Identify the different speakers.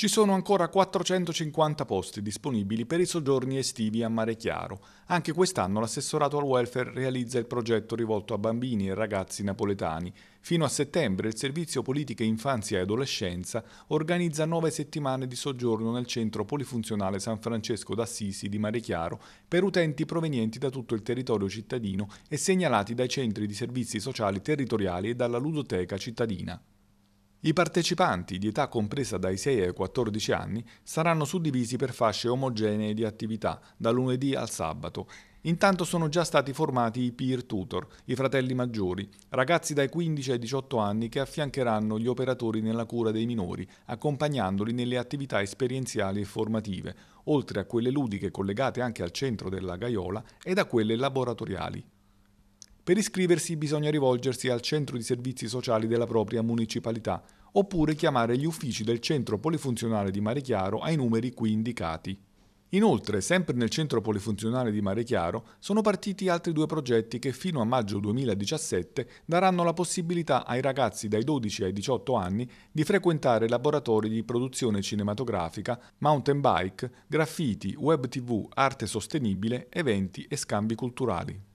Speaker 1: Ci sono ancora 450 posti disponibili per i soggiorni estivi a Mare Chiaro. Anche quest'anno l'assessorato al welfare realizza il progetto rivolto a bambini e ragazzi napoletani. Fino a settembre il Servizio Politiche Infanzia e Adolescenza organizza nove settimane di soggiorno nel centro polifunzionale San Francesco d'Assisi di Mare Chiaro per utenti provenienti da tutto il territorio cittadino e segnalati dai centri di servizi sociali territoriali e dalla ludoteca cittadina. I partecipanti di età compresa dai 6 ai 14 anni saranno suddivisi per fasce omogenee di attività da lunedì al sabato. Intanto sono già stati formati i peer tutor, i fratelli maggiori, ragazzi dai 15 ai 18 anni che affiancheranno gli operatori nella cura dei minori, accompagnandoli nelle attività esperienziali e formative, oltre a quelle ludiche collegate anche al centro della Gaiola ed a quelle laboratoriali. Per iscriversi bisogna rivolgersi al centro di servizi sociali della propria municipalità oppure chiamare gli uffici del centro polifunzionale di Marechiaro ai numeri qui indicati. Inoltre, sempre nel centro polifunzionale di Marechiaro sono partiti altri due progetti che fino a maggio 2017 daranno la possibilità ai ragazzi dai 12 ai 18 anni di frequentare laboratori di produzione cinematografica, mountain bike, graffiti, web tv, arte sostenibile, eventi e scambi culturali.